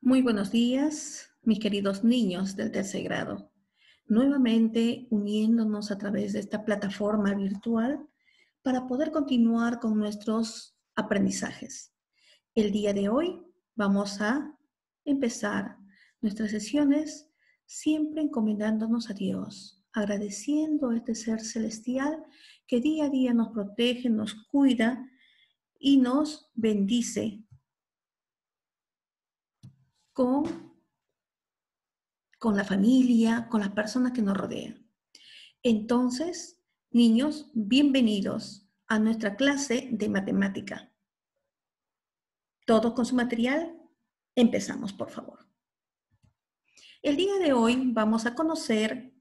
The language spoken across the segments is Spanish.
Muy buenos días, mis queridos niños del tercer grado. Nuevamente uniéndonos a través de esta plataforma virtual para poder continuar con nuestros aprendizajes. El día de hoy vamos a empezar nuestras sesiones siempre encomendándonos a Dios, agradeciendo a este ser celestial que día a día nos protege, nos cuida y nos bendice con, la familia, con las personas que nos rodean. Entonces, niños, bienvenidos a nuestra clase de matemática. Todos con su material, empezamos, por favor. El día de hoy vamos a conocer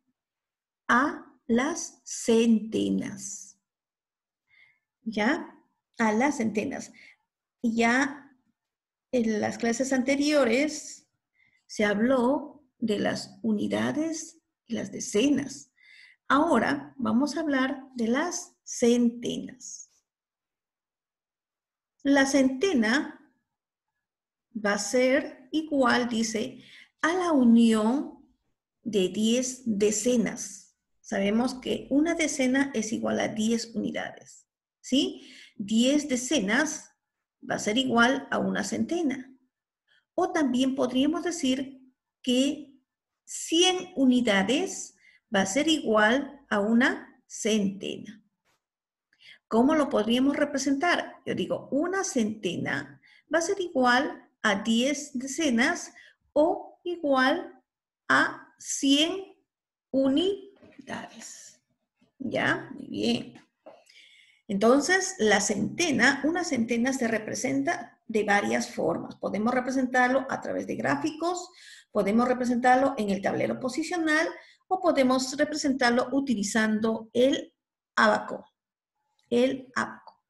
a las centenas. ¿Ya? A las centenas. Ya en las clases anteriores se habló de las unidades y las decenas. Ahora vamos a hablar de las centenas. La centena va a ser igual, dice, a la unión de 10 decenas. Sabemos que una decena es igual a 10 unidades, ¿sí? 10 decenas va a ser igual a una centena. O también podríamos decir que 100 unidades va a ser igual a una centena. ¿Cómo lo podríamos representar? Yo digo, una centena va a ser igual a 10 decenas o igual a 100 unidades. ¿Ya? Muy bien. Entonces, la centena, una centena se representa de varias formas. Podemos representarlo a través de gráficos, podemos representarlo en el tablero posicional o podemos representarlo utilizando el abaco. El abaco.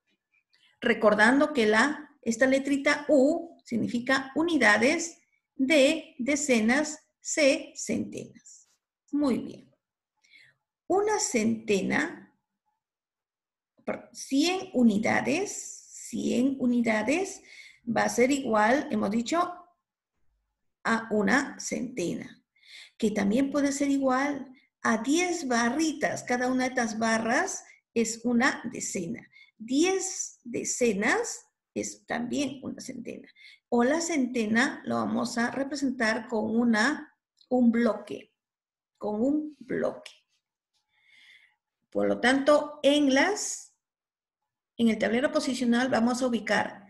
Recordando que la, esta letrita U significa unidades, de decenas, C, centenas. Muy bien. Una centena 100 unidades, 100 unidades va a ser igual, hemos dicho, a una centena, que también puede ser igual a 10 barritas. Cada una de estas barras es una decena. 10 decenas es también una centena. O la centena lo vamos a representar con una, un bloque, con un bloque. Por lo tanto, en las en el tablero posicional vamos a ubicar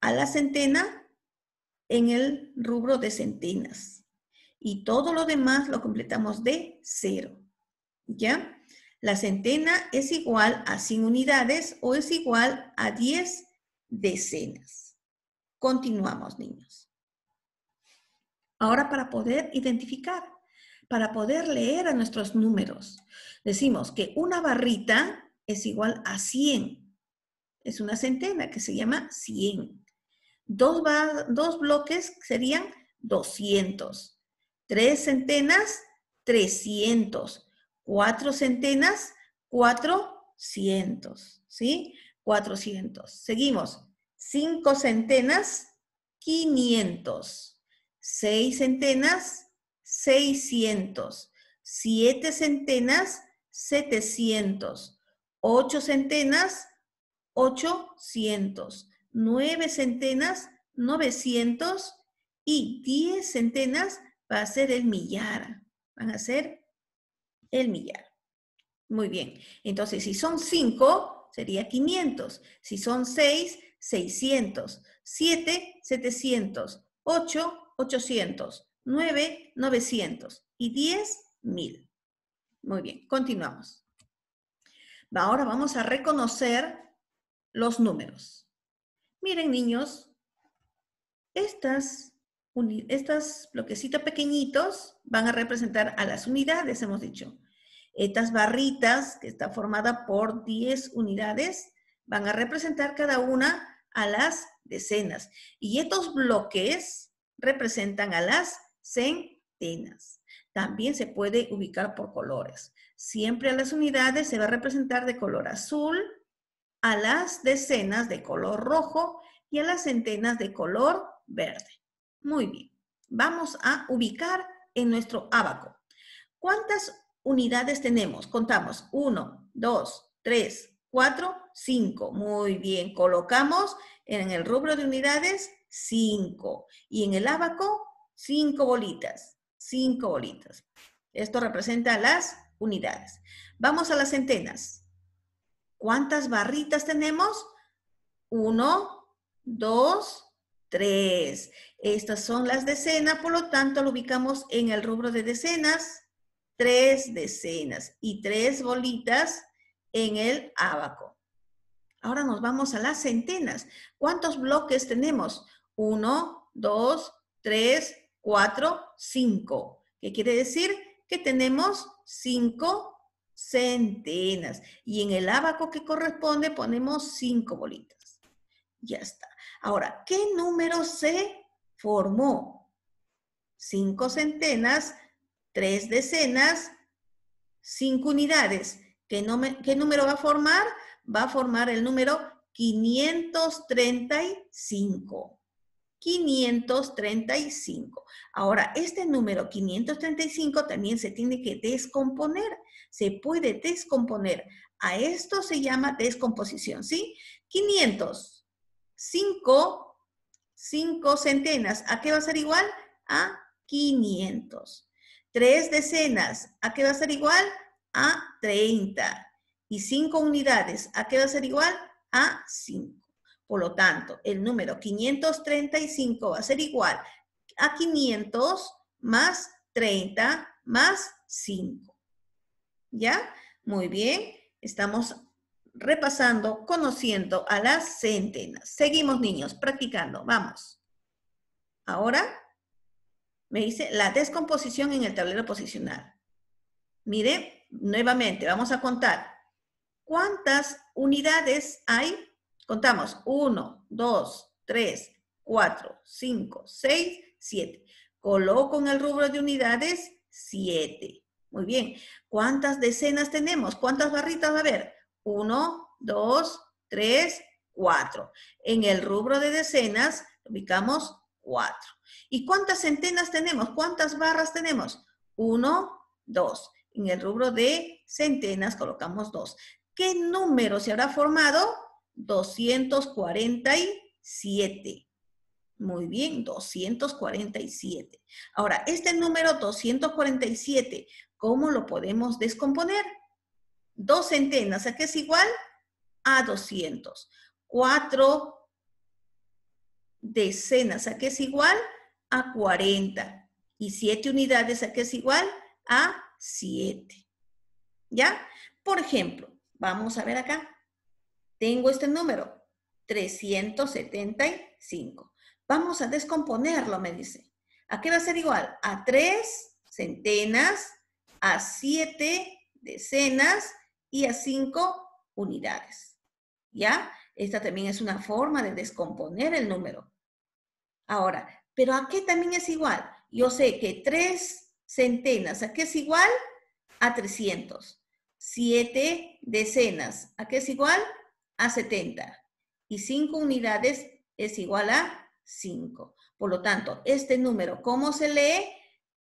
a la centena en el rubro de centenas. Y todo lo demás lo completamos de cero. ¿Ya? La centena es igual a 100 unidades o es igual a 10 decenas. Continuamos, niños. Ahora para poder identificar, para poder leer a nuestros números, decimos que una barrita es igual a 100 es una centena que se llama 100. Dos, dos bloques serían 200. Tres centenas, 300. Cuatro centenas, 400. ¿Sí? 400. Seguimos. Cinco centenas, 500. Seis centenas, 600. Siete centenas, 700. Ocho centenas, 800, 9 centenas, 900 y 10 centenas va a ser el millar. Van a ser el millar. Muy bien. Entonces, si son 5, sería 500. Si son 6, 600. 7, 700. 8, 800. 9, 900. Y 10, 1000. Muy bien, continuamos. Ahora vamos a reconocer los números. Miren, niños, estas, estas bloquecitos pequeñitos van a representar a las unidades, hemos dicho. Estas barritas, que está formada por 10 unidades, van a representar cada una a las decenas. Y estos bloques representan a las centenas. También se puede ubicar por colores. Siempre a las unidades se va a representar de color azul, a las decenas de color rojo y a las centenas de color verde. Muy bien, vamos a ubicar en nuestro abaco. ¿Cuántas unidades tenemos? Contamos 1, 2, 3, 4, 5. Muy bien, colocamos en el rubro de unidades 5 y en el abaco 5 bolitas, 5 bolitas. Esto representa las unidades. Vamos a las centenas. ¿Cuántas barritas tenemos? Uno, dos, tres. Estas son las decenas, por lo tanto lo ubicamos en el rubro de decenas. Tres decenas y tres bolitas en el abaco. Ahora nos vamos a las centenas. ¿Cuántos bloques tenemos? Uno, dos, tres, cuatro, cinco. ¿Qué quiere decir? Que tenemos cinco centenas. Y en el abaco que corresponde ponemos cinco bolitas. Ya está. Ahora, ¿qué número se formó? Cinco centenas, tres decenas, cinco unidades. ¿Qué, ¿Qué número va a formar? Va a formar el número 535. 535. Ahora, este número 535 también se tiene que descomponer se puede descomponer. A esto se llama descomposición, ¿sí? 500, 5, 5 centenas, ¿a qué va a ser igual? A 500. 3 decenas, ¿a qué va a ser igual? A 30. Y 5 unidades, ¿a qué va a ser igual? A 5. Por lo tanto, el número 535 va a ser igual a 500 más 30 más 5. ¿Ya? Muy bien. Estamos repasando, conociendo a las centenas. Seguimos, niños, practicando. Vamos. Ahora me dice la descomposición en el tablero posicional. Mire, nuevamente, vamos a contar. ¿Cuántas unidades hay? Contamos. Uno, dos, tres, cuatro, cinco, seis, siete. Coloco en el rubro de unidades siete. Muy bien. ¿Cuántas decenas tenemos? ¿Cuántas barritas? va A haber? uno, dos, tres, cuatro. En el rubro de decenas ubicamos cuatro. ¿Y cuántas centenas tenemos? ¿Cuántas barras tenemos? Uno, dos. En el rubro de centenas colocamos dos. ¿Qué número se habrá formado? 247. Muy bien, 247. Ahora, este número 247, ¿Cómo lo podemos descomponer? Dos centenas, ¿a qué es igual? A 200. Cuatro decenas, ¿a qué es igual? A 40. Y siete unidades, ¿a qué es igual? A 7. ¿Ya? Por ejemplo, vamos a ver acá. Tengo este número, 375. Vamos a descomponerlo, me dice. ¿A qué va a ser igual? A tres centenas a 7 decenas y a 5 unidades. ¿Ya? Esta también es una forma de descomponer el número. Ahora, ¿pero a qué también es igual? Yo sé que 3 centenas, ¿a qué es igual? A 300. 7 decenas, ¿a qué es igual? A 70. Y 5 unidades es igual a 5. Por lo tanto, este número, ¿cómo se lee?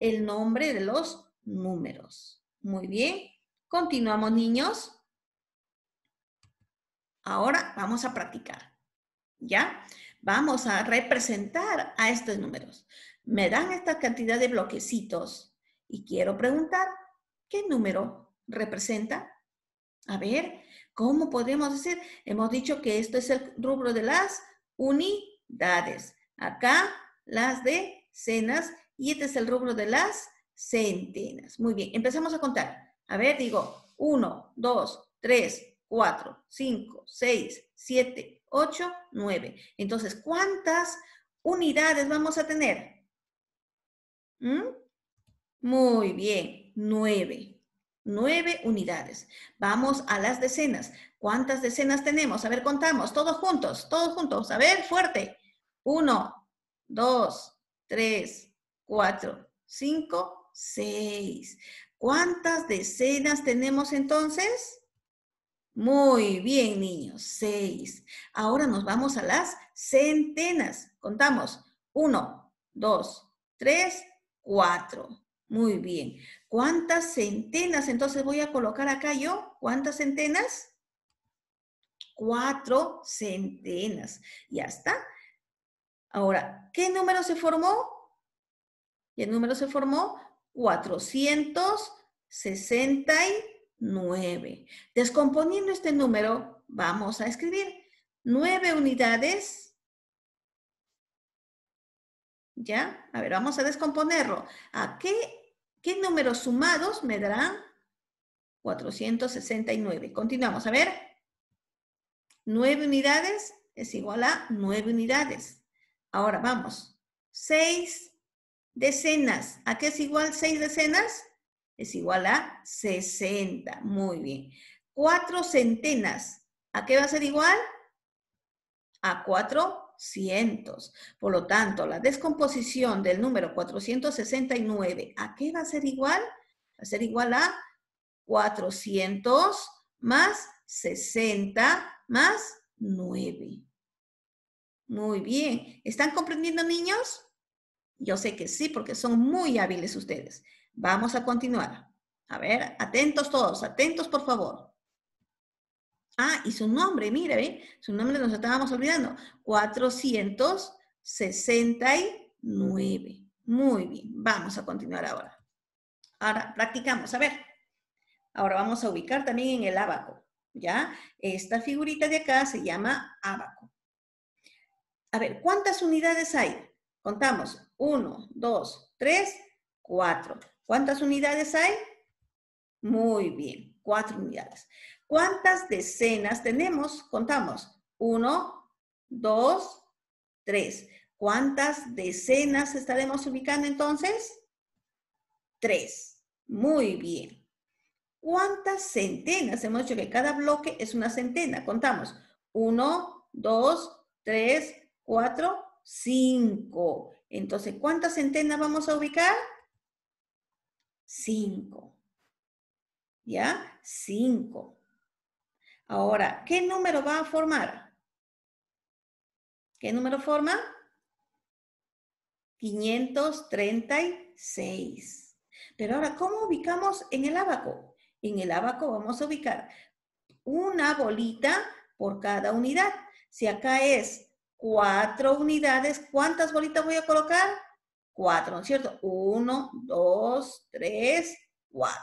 el nombre de los números. Muy bien. Continuamos, niños. Ahora vamos a practicar. ¿Ya? Vamos a representar a estos números. Me dan esta cantidad de bloquecitos y quiero preguntar, ¿qué número representa? A ver, ¿cómo podemos decir? Hemos dicho que esto es el rubro de las unidades. Acá las decenas y este es el rubro de las centenas. Muy bien, empezamos a contar. A ver, digo, 1, 2, 3, 4, 5, 6, 7, 8, 9. Entonces, ¿cuántas unidades vamos a tener? ¿Mm? Muy bien, 9. 9 unidades. Vamos a las decenas. ¿Cuántas decenas tenemos? A ver, contamos, todos juntos, todos juntos. A ver, fuerte. 1, 2, 3, cuatro, cinco, seis. ¿Cuántas decenas tenemos entonces? Muy bien, niños, seis. Ahora nos vamos a las centenas. Contamos. Uno, dos, tres, cuatro. Muy bien. ¿Cuántas centenas? Entonces voy a colocar acá yo. ¿Cuántas centenas? Cuatro centenas. Ya está. Ahora, ¿qué número se formó? Y el número se formó 469. Descomponiendo este número, vamos a escribir nueve unidades. ¿Ya? A ver, vamos a descomponerlo. ¿A qué, qué números sumados me darán 469? Continuamos, a ver. Nueve unidades es igual a nueve unidades. Ahora vamos. 6 decenas. ¿A qué es igual 6 decenas? Es igual a 60. Muy bien. 4 centenas. ¿A qué va a ser igual? A 400. Por lo tanto, la descomposición del número 469, ¿a qué va a ser igual? Va a ser igual a 400 más 60 más 9. Muy bien. ¿Están comprendiendo, niños? Yo sé que sí, porque son muy hábiles ustedes. Vamos a continuar. A ver, atentos todos, atentos por favor. Ah, y su nombre, mire, su nombre nos estábamos olvidando. 469. Muy bien, vamos a continuar ahora. Ahora practicamos, a ver. Ahora vamos a ubicar también en el abaco, ¿ya? Esta figurita de acá se llama abaco. A ver, ¿cuántas unidades hay? Contamos. Uno, dos, tres, cuatro. ¿Cuántas unidades hay? Muy bien, cuatro unidades. ¿Cuántas decenas tenemos? Contamos. Uno, dos, tres. ¿Cuántas decenas estaremos ubicando entonces? Tres. Muy bien. ¿Cuántas centenas? Hemos dicho que cada bloque es una centena. Contamos. Uno, dos, tres, cuatro, 5. Entonces, ¿cuántas centenas vamos a ubicar? 5. ¿Ya? 5. Ahora, ¿qué número va a formar? ¿Qué número forma? 536. Pero ahora, ¿cómo ubicamos en el abaco? En el abaco vamos a ubicar una bolita por cada unidad. Si acá es cuatro unidades. ¿Cuántas bolitas voy a colocar? Cuatro, ¿no es cierto? Uno, dos, tres, cuatro.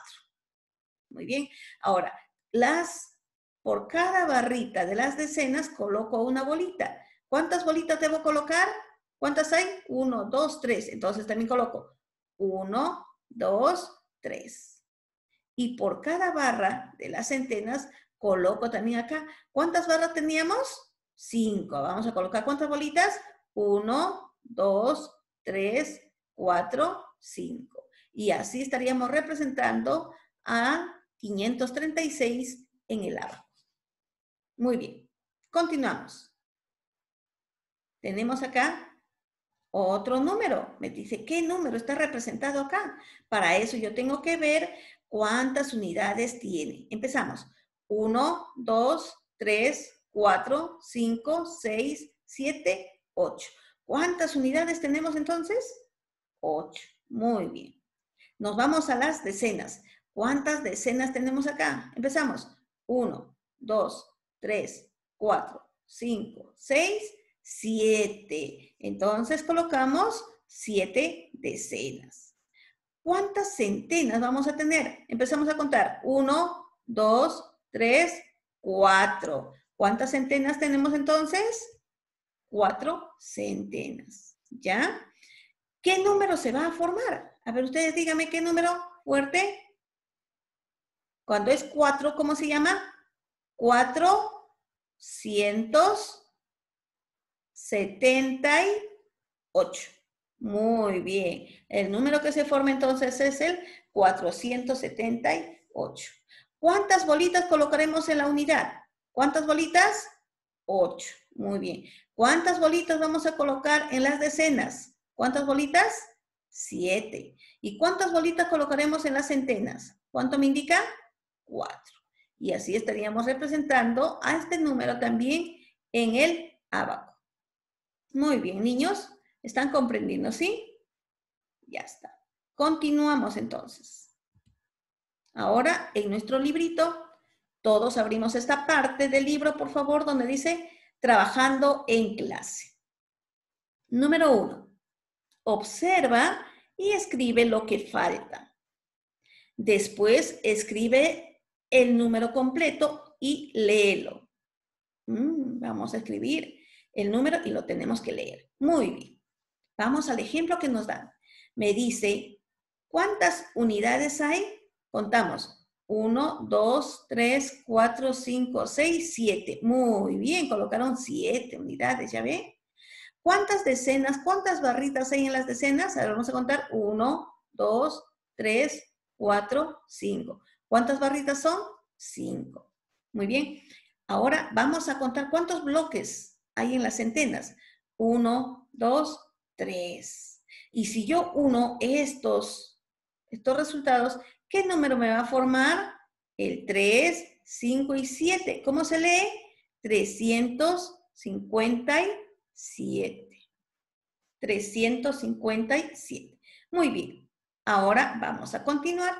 Muy bien. Ahora, las, por cada barrita de las decenas coloco una bolita. ¿Cuántas bolitas debo colocar? ¿Cuántas hay? Uno, dos, tres. Entonces también coloco uno, dos, tres. Y por cada barra de las centenas coloco también acá. ¿Cuántas barras teníamos? 5. Vamos a colocar cuántas bolitas? 1, 2, 3, 4, 5. Y así estaríamos representando a 536 en el árbol. Muy bien, continuamos. Tenemos acá otro número. Me dice, ¿qué número está representado acá? Para eso yo tengo que ver cuántas unidades tiene. Empezamos. 1, 2, 3, 4, 5, 6, 7, 8. ¿Cuántas unidades tenemos entonces? 8. Muy bien. Nos vamos a las decenas. ¿Cuántas decenas tenemos acá? Empezamos. 1, 2, 3, 4, 5, 6, 7. Entonces colocamos 7 decenas. ¿Cuántas centenas vamos a tener? Empezamos a contar. 1, 2, 3, 4. ¿Cuántas centenas tenemos entonces? Cuatro centenas, ¿ya? ¿Qué número se va a formar? A ver, ustedes díganme qué número fuerte. Cuando es cuatro, ¿cómo se llama? Cuatro setenta y ocho. Muy bien. El número que se forma entonces es el 478. ¿Cuántas bolitas colocaremos en la unidad? ¿Cuántas bolitas? Ocho. Muy bien. ¿Cuántas bolitas vamos a colocar en las decenas? ¿Cuántas bolitas? 7. ¿Y cuántas bolitas colocaremos en las centenas? ¿Cuánto me indica? Cuatro. Y así estaríamos representando a este número también en el abaco. Muy bien, niños. ¿Están comprendiendo, sí? Ya está. Continuamos entonces. Ahora, en nuestro librito, todos abrimos esta parte del libro, por favor, donde dice trabajando en clase. Número uno, observa y escribe lo que falta. Después escribe el número completo y léelo. Mm, vamos a escribir el número y lo tenemos que leer. Muy bien. Vamos al ejemplo que nos dan. Me dice, ¿cuántas unidades hay? Contamos 1, 2, 3, 4, 5, 6, 7. Muy bien, colocaron 7 unidades, ¿ya ven? ¿Cuántas decenas, cuántas barritas hay en las decenas? Ahora vamos a contar 1, 2, 3, 4, 5. ¿Cuántas barritas son? 5. Muy bien. Ahora vamos a contar cuántos bloques hay en las centenas. 1, 2, 3. Y si yo uno estos, estos resultados, ¿Qué número me va a formar? El 3, 5 y 7. ¿Cómo se lee? 357. 357. Muy bien. Ahora vamos a continuar.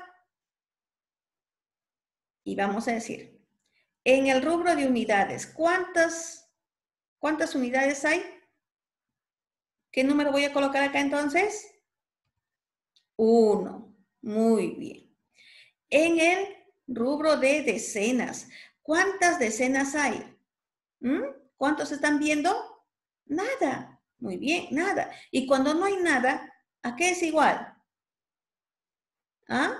Y vamos a decir, en el rubro de unidades, ¿cuántas, cuántas unidades hay? ¿Qué número voy a colocar acá entonces? 1. Muy bien en el rubro de decenas. ¿Cuántas decenas hay? ¿Mm? ¿Cuántos están viendo? Nada. Muy bien, nada. Y cuando no hay nada, ¿a qué es igual? ¿Ah?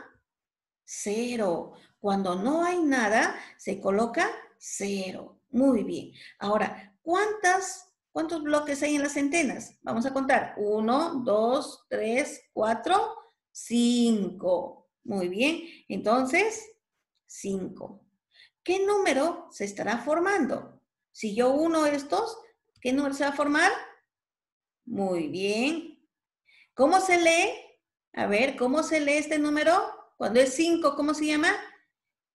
Cero. Cuando no hay nada, se coloca cero. Muy bien. Ahora, ¿cuántas, ¿cuántos bloques hay en las centenas? Vamos a contar. Uno, dos, tres, cuatro, cinco. Muy bien, entonces 5. ¿Qué número se estará formando? Si yo uno estos, ¿qué número se va a formar? Muy bien. ¿Cómo se lee? A ver, ¿cómo se lee este número? Cuando es 5, ¿cómo se llama?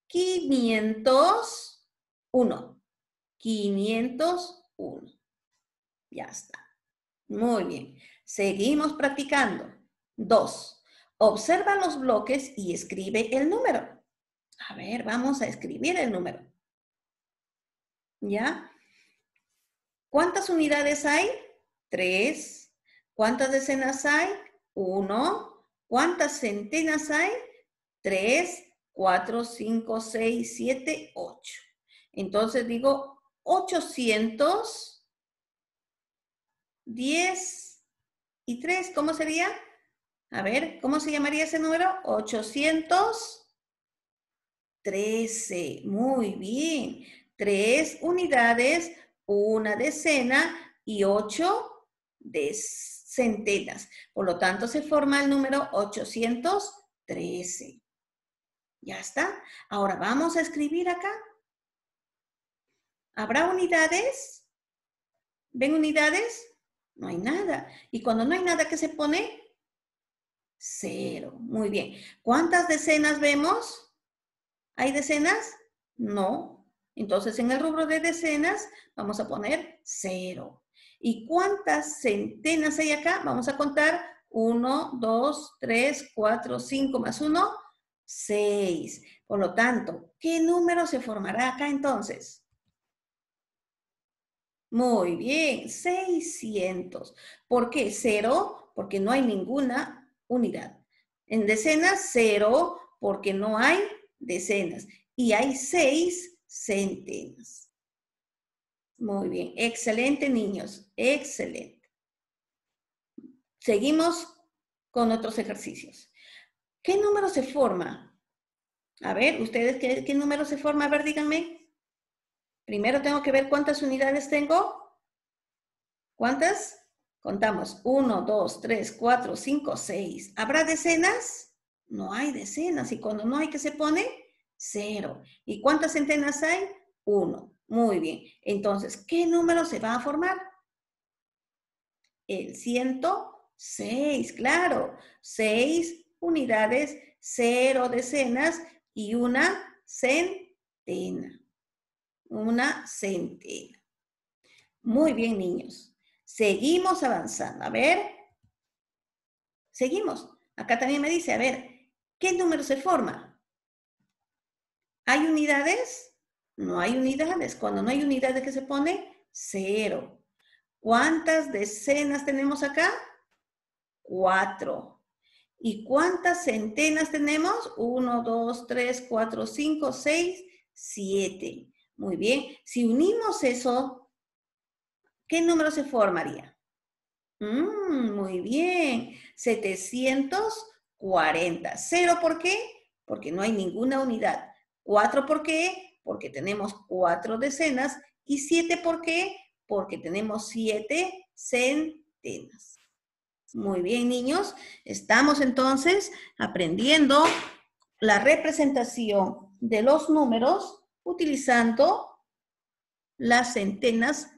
501. 501. Ya está. Muy bien. Seguimos practicando. 2. Observa los bloques y escribe el número. A ver, vamos a escribir el número. ¿Ya? ¿Cuántas unidades hay? Tres. ¿Cuántas decenas hay? Uno. ¿Cuántas centenas hay? Tres, cuatro, cinco, seis, siete, ocho. Entonces digo ochocientos, diez y 3, ¿cómo sería? A ver, ¿cómo se llamaría ese número? 813. Muy bien. Tres unidades, una decena y ocho centenas. Por lo tanto, se forma el número 813. ¿Ya está? Ahora vamos a escribir acá. ¿Habrá unidades? ¿Ven unidades? No hay nada. Y cuando no hay nada, ¿qué se pone? Cero. Muy bien. ¿Cuántas decenas vemos? ¿Hay decenas? No. Entonces, en el rubro de decenas, vamos a poner cero. ¿Y cuántas centenas hay acá? Vamos a contar 1, 2, 3, 4, 5 más 1, 6. Por lo tanto, ¿qué número se formará acá entonces? Muy bien, 600. ¿Por qué? Cero, porque no hay ninguna unidad. En decenas, cero, porque no hay decenas. Y hay seis centenas. Muy bien, excelente niños, excelente. Seguimos con otros ejercicios. ¿Qué número se forma? A ver, ¿ustedes qué, número se forma? A ver, díganme. Primero tengo que ver cuántas unidades tengo. ¿Cuántas? Contamos 1, dos, tres, cuatro, cinco, seis. ¿Habrá decenas? No hay decenas. Y cuando no hay, ¿qué se pone? Cero. ¿Y cuántas centenas hay? Uno. Muy bien. Entonces, ¿qué número se va a formar? El 106, claro. Seis unidades, cero decenas y una centena. Una centena. Muy bien, niños. Seguimos avanzando. A ver. Seguimos. Acá también me dice, a ver, ¿qué número se forma? ¿Hay unidades? No hay unidades. Cuando no hay unidades, ¿qué se pone? Cero. ¿Cuántas decenas tenemos acá? Cuatro. ¿Y cuántas centenas tenemos? Uno, dos, tres, cuatro, cinco, seis, siete. Muy bien. Si unimos eso, ¿qué número se formaría? Mm, muy bien, 740. ¿Cero por qué? Porque no hay ninguna unidad. ¿Cuatro por qué? Porque tenemos cuatro decenas. ¿Y siete por qué? Porque tenemos siete centenas. Muy bien, niños. Estamos entonces aprendiendo la representación de los números utilizando las centenas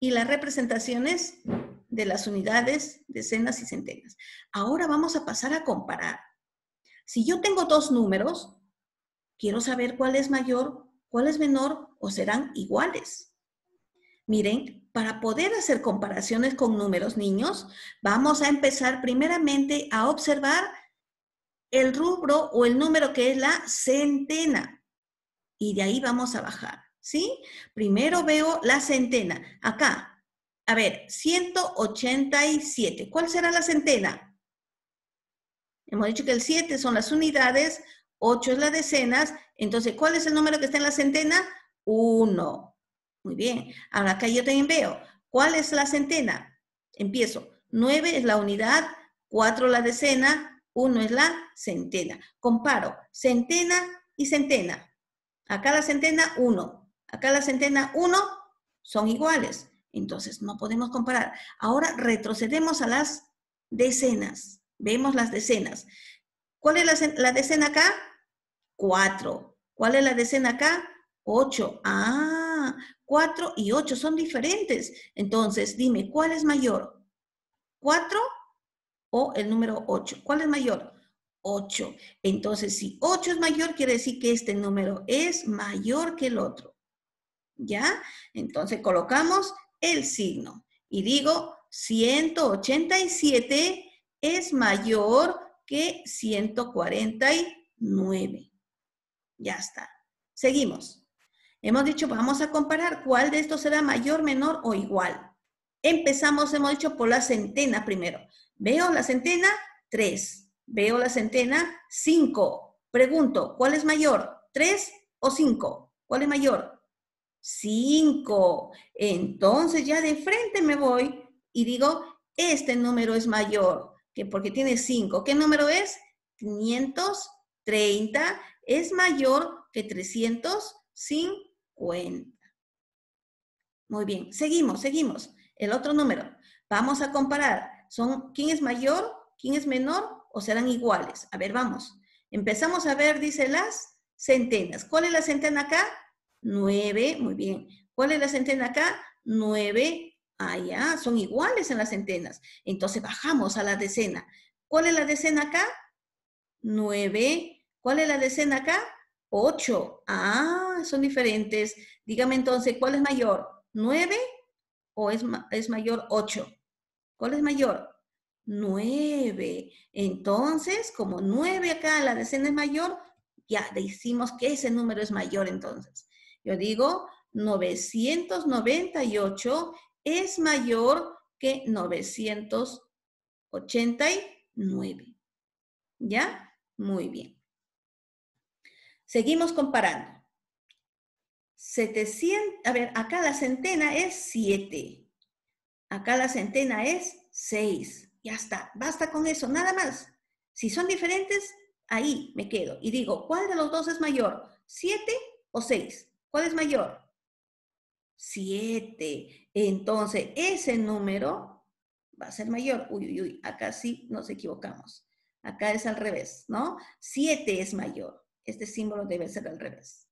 y las representaciones de las unidades, decenas y centenas. Ahora vamos a pasar a comparar. Si yo tengo dos números, quiero saber cuál es mayor, cuál es menor o serán iguales. Miren, para poder hacer comparaciones con números niños, vamos a empezar primeramente a observar el rubro o el número que es la centena. Y de ahí vamos a bajar. ¿sí? Primero veo la centena. Acá, a ver, 187. ¿Cuál será la centena? Hemos dicho que el 7 son las unidades, 8 es las decenas. Entonces, ¿cuál es el número que está en la centena? 1. Muy bien. Ahora acá yo también veo. ¿Cuál es la centena? Empiezo. 9 es la unidad, 4 la decena, 1 es la centena. Comparo centena y centena. Acá la centena, 1. Acá la centena 1 son iguales. Entonces, no podemos comparar. Ahora retrocedemos a las decenas. Vemos las decenas. ¿Cuál es la, la decena acá? 4. ¿Cuál es la decena acá? 8. Ah, 4 y 8 son diferentes. Entonces, dime, ¿cuál es mayor? ¿4 o el número 8? ¿Cuál es mayor? 8. Entonces, si 8 es mayor, quiere decir que este número es mayor que el otro. ¿Ya? Entonces colocamos el signo y digo 187 es mayor que 149. Ya está. Seguimos. Hemos dicho, vamos a comparar cuál de estos será mayor, menor o igual. Empezamos, hemos dicho, por la centena primero. Veo la centena, 3. Veo la centena, 5. Pregunto, ¿cuál es mayor? ¿3 o 5? ¿Cuál es mayor? 5. Entonces ya de frente me voy y digo, este número es mayor, que porque tiene 5. ¿Qué número es? 530 es mayor que 350. Muy bien, seguimos, seguimos. El otro número. Vamos a comparar. Son, ¿Quién es mayor? ¿Quién es menor? ¿O serán iguales? A ver, vamos. Empezamos a ver, dice las centenas. ¿Cuál es la centena acá? 9, muy bien. ¿Cuál es la centena acá? 9 allá, ah, son iguales en las centenas. Entonces bajamos a la decena. ¿Cuál es la decena acá? 9. ¿Cuál es la decena acá? 8. Ah, son diferentes. Dígame entonces, ¿cuál es mayor? ¿9 o es, es mayor 8? ¿Cuál es mayor? 9. Entonces, como 9 acá la decena es mayor, ya decimos que ese número es mayor entonces. Yo digo, 998 es mayor que 989. ¿Ya? Muy bien. Seguimos comparando. 700, a ver, acá la centena es 7. Acá la centena es 6. Ya está, basta con eso, nada más. Si son diferentes, ahí me quedo y digo, ¿cuál de los dos es mayor? ¿7 o 6? ¿Cuál es mayor? 7. Entonces, ese número va a ser mayor. Uy, uy, uy, acá sí nos equivocamos. Acá es al revés, ¿no? Siete es mayor. Este símbolo debe ser al revés.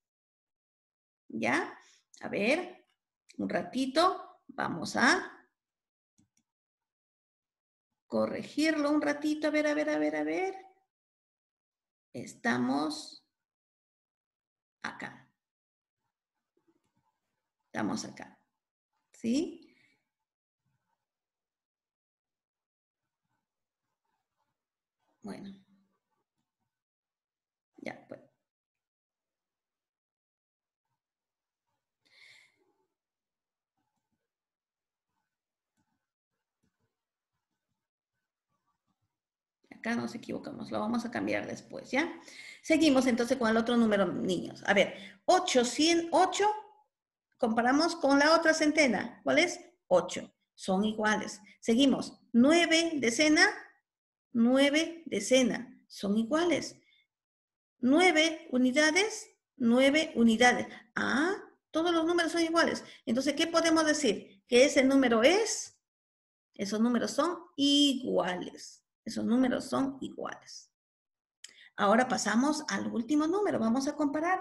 ¿Ya? A ver, un ratito. Vamos a corregirlo un ratito. A ver, a ver, a ver, a ver. Estamos acá. Estamos acá. ¿Sí? Bueno. Ya, pues. acá nos equivocamos, lo vamos a cambiar después, ¿ya? Seguimos entonces con el otro número, niños. A ver, 8, 100, Comparamos con la otra centena. ¿Cuál es? 8. Son iguales. Seguimos. 9 decena, 9 decena. Son iguales. 9 unidades, 9 unidades. Ah, todos los números son iguales. Entonces, ¿qué podemos decir? Que ese número es, esos números son iguales. Esos números son iguales. Ahora pasamos al último número. Vamos a comparar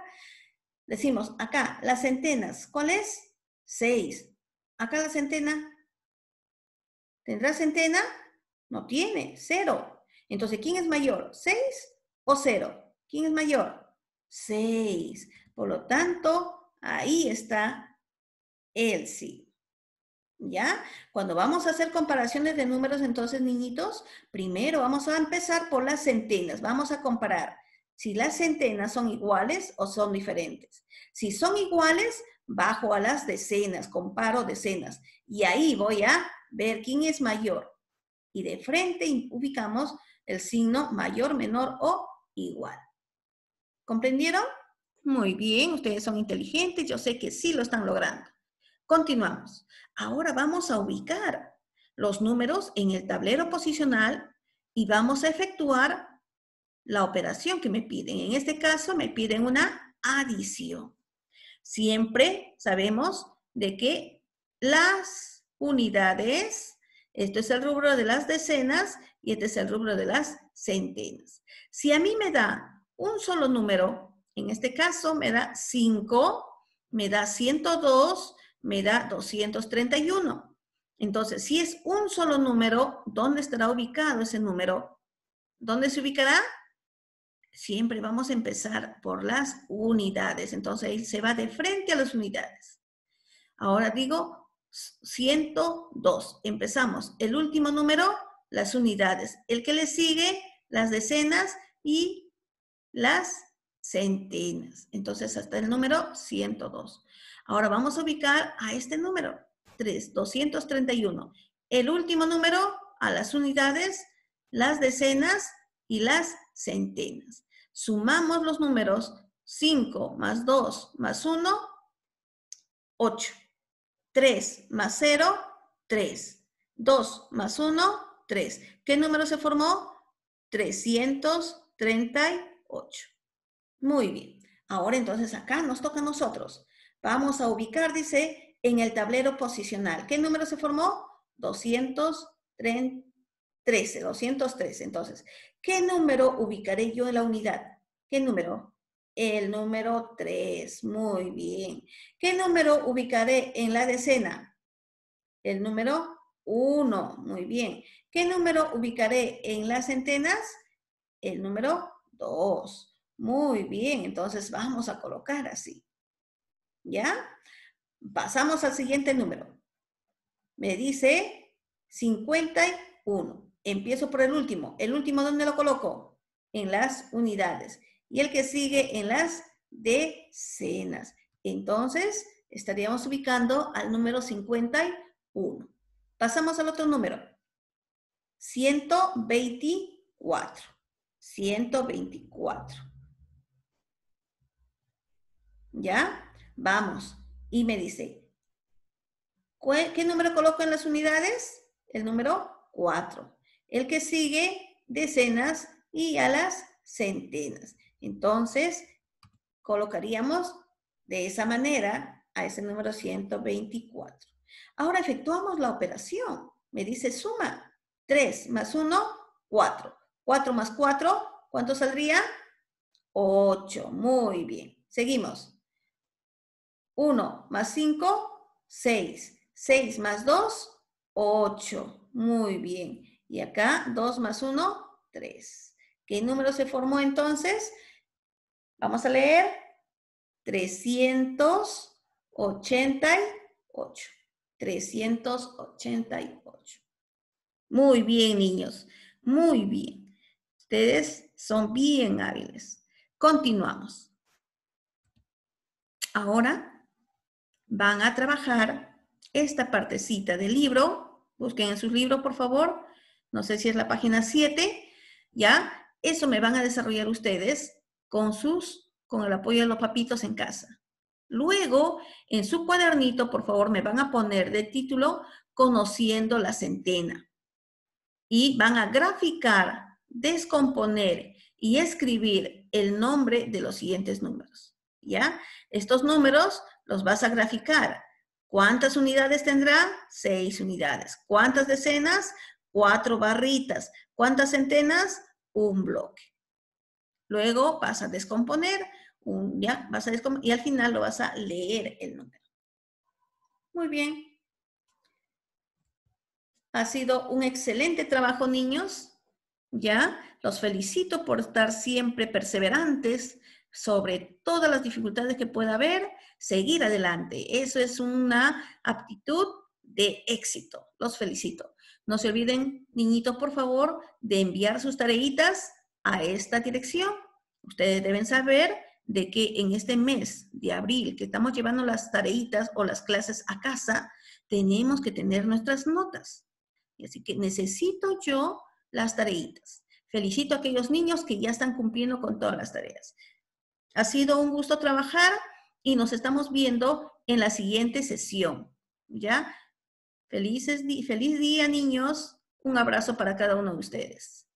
Decimos, acá, las centenas, ¿cuál es? 6. Acá la centena, ¿tendrá centena? No tiene, 0. Entonces, ¿quién es mayor? ¿6 o 0? ¿Quién es mayor? 6. Por lo tanto, ahí está el sí. ¿Ya? Cuando vamos a hacer comparaciones de números, entonces, niñitos, primero vamos a empezar por las centenas. Vamos a comparar si las centenas son iguales o son diferentes. Si son iguales, bajo a las decenas, comparo decenas. Y ahí voy a ver quién es mayor. Y de frente ubicamos el signo mayor, menor o igual. ¿Comprendieron? Muy bien, ustedes son inteligentes, yo sé que sí lo están logrando. Continuamos. Ahora vamos a ubicar los números en el tablero posicional y vamos a efectuar la operación que me piden. En este caso me piden una adición. Siempre sabemos de que las unidades, esto es el rubro de las decenas y este es el rubro de las centenas. Si a mí me da un solo número, en este caso me da 5, me da 102, me da 231. Entonces, si es un solo número, ¿dónde estará ubicado ese número? ¿Dónde se ubicará? siempre vamos a empezar por las unidades. Entonces, él se va de frente a las unidades. Ahora digo 102. Empezamos. El último número, las unidades. El que le sigue, las decenas y las centenas. Entonces, hasta el número 102. Ahora vamos a ubicar a este número, 3, 231. El último número a las unidades, las decenas y las centenas. Sumamos los números 5 más 2 más 1, 8. 3 más 0, 3. 2 más 1, 3. ¿Qué número se formó? 338. Muy bien. Ahora entonces acá nos toca a nosotros. Vamos a ubicar, dice, en el tablero posicional. ¿Qué número se formó? 238. 13, 213. Entonces, ¿qué número ubicaré yo en la unidad? ¿Qué número? El número 3. Muy bien. ¿Qué número ubicaré en la decena? El número 1. Muy bien. ¿Qué número ubicaré en las centenas? El número 2. Muy bien. Entonces vamos a colocar así. ¿Ya? Pasamos al siguiente número. Me dice 51. Empiezo por el último. ¿El último dónde lo coloco? En las unidades. Y el que sigue en las decenas. Entonces, estaríamos ubicando al número 51. Pasamos al otro número. 124. 124. ¿Ya? Vamos. Y me dice, ¿qué número coloco en las unidades? El número 4 el que sigue decenas y a las centenas. Entonces, colocaríamos de esa manera a ese número 124. Ahora efectuamos la operación. Me dice suma 3 más 1, 4. 4 más 4, ¿cuánto saldría? 8. Muy bien. Seguimos. 1 más 5, 6. 6 más 2, 8. Muy bien. Y acá 2 más 1, 3. ¿Qué número se formó entonces? Vamos a leer 388. 388. Muy bien, niños. Muy bien. Ustedes son bien hábiles. Continuamos. Ahora van a trabajar esta partecita del libro. Busquen en sus libros, por favor no sé si es la página 7, ¿ya? Eso me van a desarrollar ustedes con sus, con el apoyo de los papitos en casa. Luego, en su cuadernito, por favor, me van a poner de título Conociendo la centena. Y van a graficar, descomponer y escribir el nombre de los siguientes números. ¿Ya? Estos números los vas a graficar. ¿Cuántas unidades tendrá? Seis unidades. ¿Cuántas decenas? cuatro barritas. ¿Cuántas centenas? Un bloque. Luego vas a descomponer, ya, y al final lo vas a leer el número. Muy bien. Ha sido un excelente trabajo, niños. Ya, los felicito por estar siempre perseverantes sobre todas las dificultades que pueda haber, seguir adelante. Eso es una aptitud de éxito. Los felicito. No se olviden, niñitos, por favor, de enviar sus tareitas a esta dirección. Ustedes deben saber de que en este mes de abril, que estamos llevando las tareitas o las clases a casa, tenemos que tener nuestras notas. Así que necesito yo las tareitas. Felicito a aquellos niños que ya están cumpliendo con todas las tareas. Ha sido un gusto trabajar y nos estamos viendo en la siguiente sesión. ¿Ya? Felices, feliz día, niños. Un abrazo para cada uno de ustedes.